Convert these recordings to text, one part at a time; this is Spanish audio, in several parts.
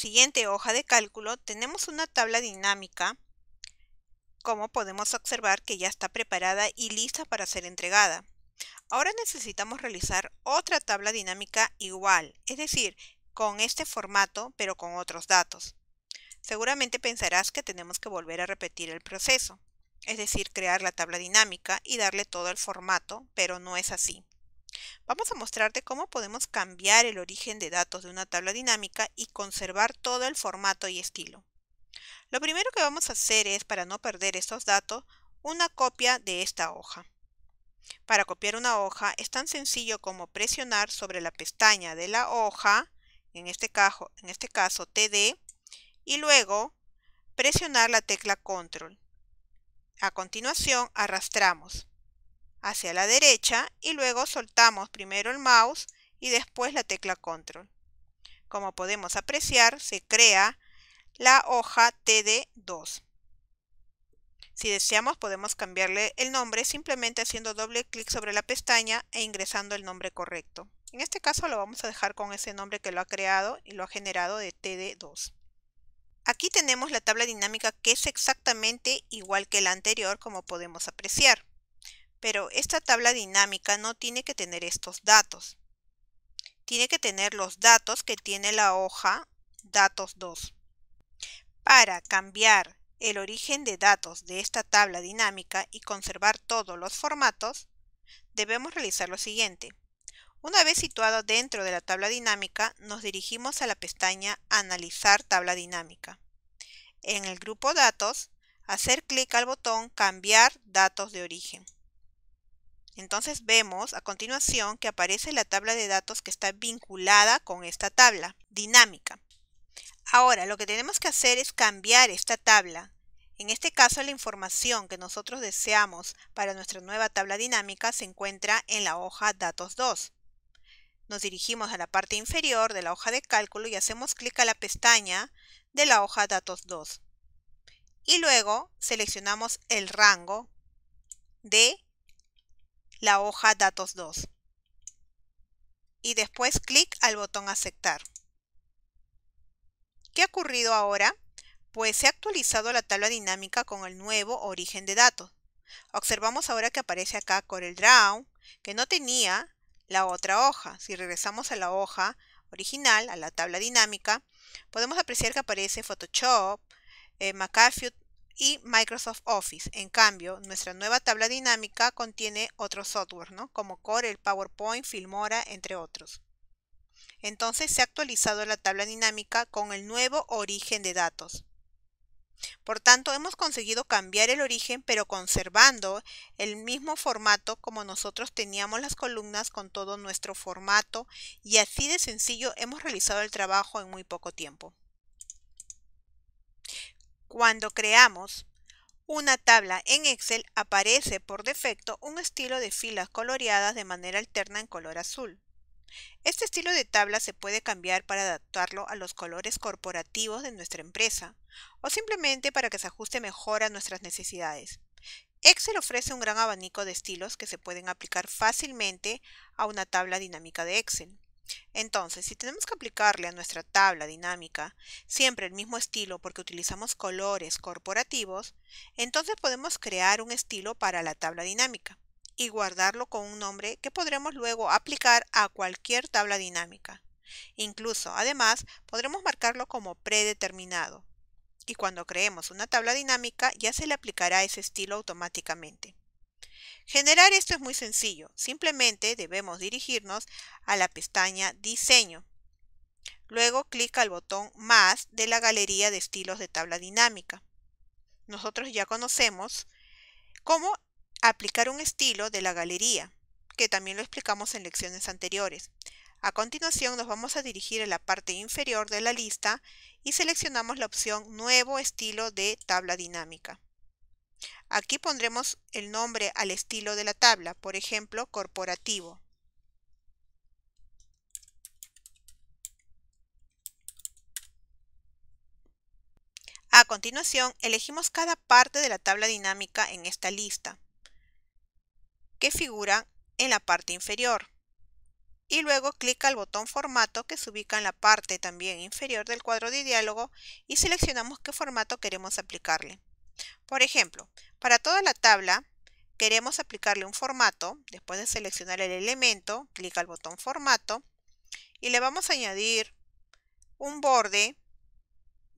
siguiente hoja de cálculo tenemos una tabla dinámica, como podemos observar que ya está preparada y lista para ser entregada. Ahora necesitamos realizar otra tabla dinámica igual, es decir, con este formato pero con otros datos. Seguramente pensarás que tenemos que volver a repetir el proceso, es decir, crear la tabla dinámica y darle todo el formato, pero no es así. Vamos a mostrarte cómo podemos cambiar el origen de datos de una tabla dinámica y conservar todo el formato y estilo. Lo primero que vamos a hacer es, para no perder estos datos, una copia de esta hoja. Para copiar una hoja es tan sencillo como presionar sobre la pestaña de la hoja, en este caso, en este caso TD, y luego presionar la tecla Control. A continuación arrastramos hacia la derecha y luego soltamos primero el mouse y después la tecla control. Como podemos apreciar, se crea la hoja TD2. Si deseamos podemos cambiarle el nombre simplemente haciendo doble clic sobre la pestaña e ingresando el nombre correcto. En este caso lo vamos a dejar con ese nombre que lo ha creado y lo ha generado de TD2. Aquí tenemos la tabla dinámica que es exactamente igual que la anterior como podemos apreciar. Pero esta tabla dinámica no tiene que tener estos datos. Tiene que tener los datos que tiene la hoja datos 2. Para cambiar el origen de datos de esta tabla dinámica y conservar todos los formatos, debemos realizar lo siguiente. Una vez situado dentro de la tabla dinámica, nos dirigimos a la pestaña Analizar tabla dinámica. En el grupo Datos, hacer clic al botón Cambiar datos de origen. Entonces vemos a continuación que aparece la tabla de datos que está vinculada con esta tabla dinámica. Ahora lo que tenemos que hacer es cambiar esta tabla. En este caso la información que nosotros deseamos para nuestra nueva tabla dinámica se encuentra en la hoja Datos 2. Nos dirigimos a la parte inferior de la hoja de cálculo y hacemos clic a la pestaña de la hoja Datos 2. Y luego seleccionamos el rango de la hoja Datos 2. Y después clic al botón Aceptar. ¿Qué ha ocurrido ahora? Pues se ha actualizado la tabla dinámica con el nuevo origen de datos. Observamos ahora que aparece acá CorelDRAW, que no tenía la otra hoja. Si regresamos a la hoja original, a la tabla dinámica, podemos apreciar que aparece Photoshop, eh, y Microsoft Office. En cambio, nuestra nueva tabla dinámica contiene otros software, ¿no? como Corel, PowerPoint, Filmora, entre otros. Entonces se ha actualizado la tabla dinámica con el nuevo origen de datos. Por tanto, hemos conseguido cambiar el origen, pero conservando el mismo formato como nosotros teníamos las columnas con todo nuestro formato y así de sencillo hemos realizado el trabajo en muy poco tiempo. Cuando creamos una tabla en Excel aparece por defecto un estilo de filas coloreadas de manera alterna en color azul. Este estilo de tabla se puede cambiar para adaptarlo a los colores corporativos de nuestra empresa o simplemente para que se ajuste mejor a nuestras necesidades. Excel ofrece un gran abanico de estilos que se pueden aplicar fácilmente a una tabla dinámica de Excel. Entonces, si tenemos que aplicarle a nuestra tabla dinámica siempre el mismo estilo porque utilizamos colores corporativos, entonces podemos crear un estilo para la tabla dinámica y guardarlo con un nombre que podremos luego aplicar a cualquier tabla dinámica. Incluso, además, podremos marcarlo como predeterminado. Y cuando creemos una tabla dinámica, ya se le aplicará ese estilo automáticamente. Generar esto es muy sencillo, simplemente debemos dirigirnos a la pestaña Diseño. Luego clic al botón Más de la galería de estilos de tabla dinámica. Nosotros ya conocemos cómo aplicar un estilo de la galería, que también lo explicamos en lecciones anteriores. A continuación nos vamos a dirigir a la parte inferior de la lista y seleccionamos la opción Nuevo estilo de tabla dinámica. Aquí pondremos el nombre al estilo de la tabla, por ejemplo, corporativo. A continuación, elegimos cada parte de la tabla dinámica en esta lista, que figura en la parte inferior. Y luego clic al botón Formato que se ubica en la parte también inferior del cuadro de diálogo y seleccionamos qué formato queremos aplicarle. Por ejemplo, para toda la tabla queremos aplicarle un formato. Después de seleccionar el elemento, clic al botón formato y le vamos a añadir un borde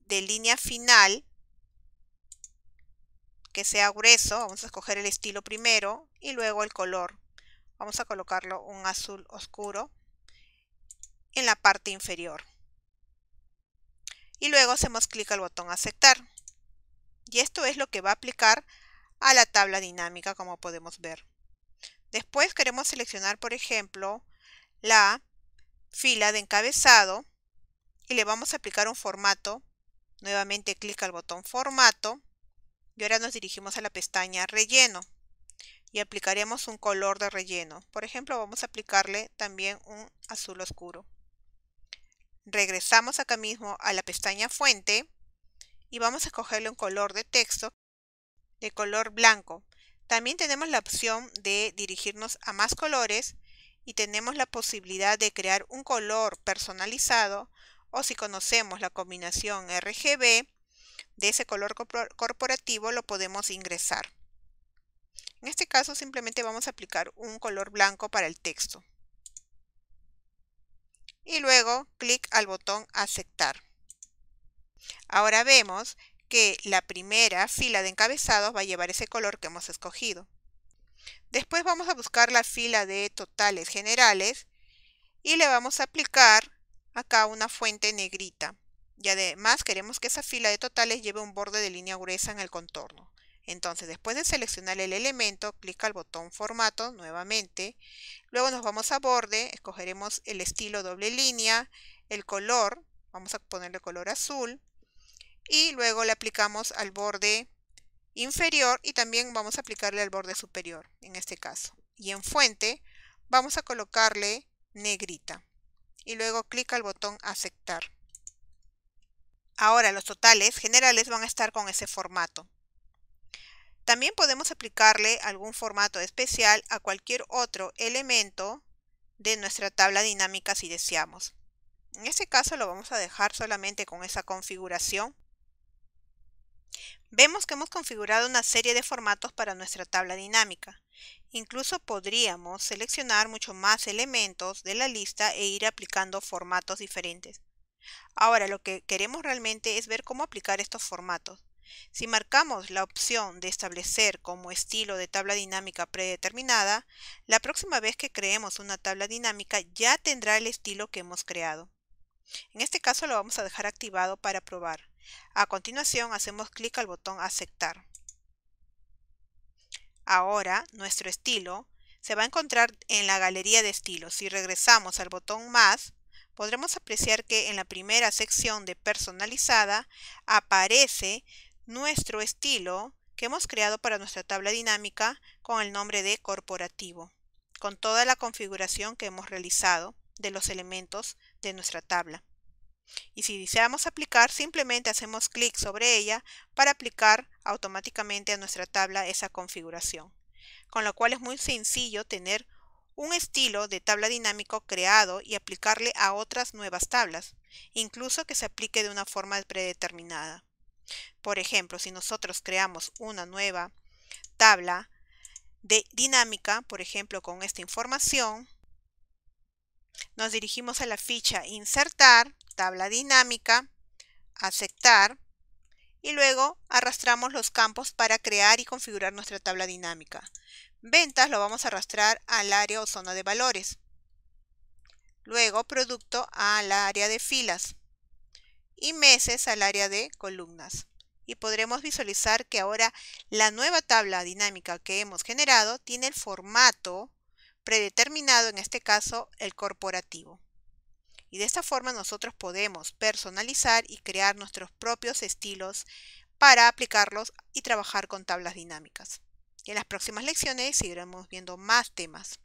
de línea final que sea grueso. Vamos a escoger el estilo primero y luego el color. Vamos a colocarlo un azul oscuro en la parte inferior. Y luego hacemos clic al botón aceptar. Y esto es lo que va a aplicar a la tabla dinámica como podemos ver. Después queremos seleccionar, por ejemplo, la fila de encabezado y le vamos a aplicar un formato. Nuevamente clic al botón formato y ahora nos dirigimos a la pestaña relleno y aplicaremos un color de relleno. Por ejemplo, vamos a aplicarle también un azul oscuro. Regresamos acá mismo a la pestaña fuente y vamos a escogerle un color de texto de color blanco. También tenemos la opción de dirigirnos a más colores y tenemos la posibilidad de crear un color personalizado o si conocemos la combinación RGB de ese color corporativo lo podemos ingresar. En este caso simplemente vamos a aplicar un color blanco para el texto. Y luego clic al botón aceptar. Ahora vemos que la primera fila de encabezados va a llevar ese color que hemos escogido. Después vamos a buscar la fila de totales generales y le vamos a aplicar acá una fuente negrita. Y además queremos que esa fila de totales lleve un borde de línea gruesa en el contorno. Entonces, después de seleccionar el elemento, clic al botón Formato nuevamente. Luego nos vamos a borde, escogeremos el estilo doble línea, el color, vamos a ponerle color azul y luego le aplicamos al borde inferior y también vamos a aplicarle al borde superior en este caso. Y en fuente vamos a colocarle negrita y luego clic al botón aceptar. Ahora los totales generales van a estar con ese formato. También podemos aplicarle algún formato especial a cualquier otro elemento de nuestra tabla dinámica si deseamos. En este caso lo vamos a dejar solamente con esa configuración Vemos que hemos configurado una serie de formatos para nuestra tabla dinámica. Incluso podríamos seleccionar mucho más elementos de la lista e ir aplicando formatos diferentes. Ahora lo que queremos realmente es ver cómo aplicar estos formatos. Si marcamos la opción de establecer como estilo de tabla dinámica predeterminada, la próxima vez que creemos una tabla dinámica ya tendrá el estilo que hemos creado. En este caso lo vamos a dejar activado para probar. A continuación hacemos clic al botón aceptar. Ahora nuestro estilo se va a encontrar en la galería de estilos. Si regresamos al botón más, podremos apreciar que en la primera sección de personalizada aparece nuestro estilo que hemos creado para nuestra tabla dinámica con el nombre de corporativo, con toda la configuración que hemos realizado de los elementos de nuestra tabla. Y si deseamos aplicar, simplemente hacemos clic sobre ella para aplicar automáticamente a nuestra tabla esa configuración. Con lo cual es muy sencillo tener un estilo de tabla dinámico creado y aplicarle a otras nuevas tablas, incluso que se aplique de una forma predeterminada. Por ejemplo, si nosotros creamos una nueva tabla de dinámica, por ejemplo, con esta información, nos dirigimos a la ficha insertar, tabla dinámica, aceptar y luego arrastramos los campos para crear y configurar nuestra tabla dinámica. Ventas lo vamos a arrastrar al área o zona de valores. Luego producto al área de filas y meses al área de columnas. Y podremos visualizar que ahora la nueva tabla dinámica que hemos generado tiene el formato predeterminado en este caso el corporativo. Y de esta forma nosotros podemos personalizar y crear nuestros propios estilos para aplicarlos y trabajar con tablas dinámicas. en las próximas lecciones seguiremos viendo más temas.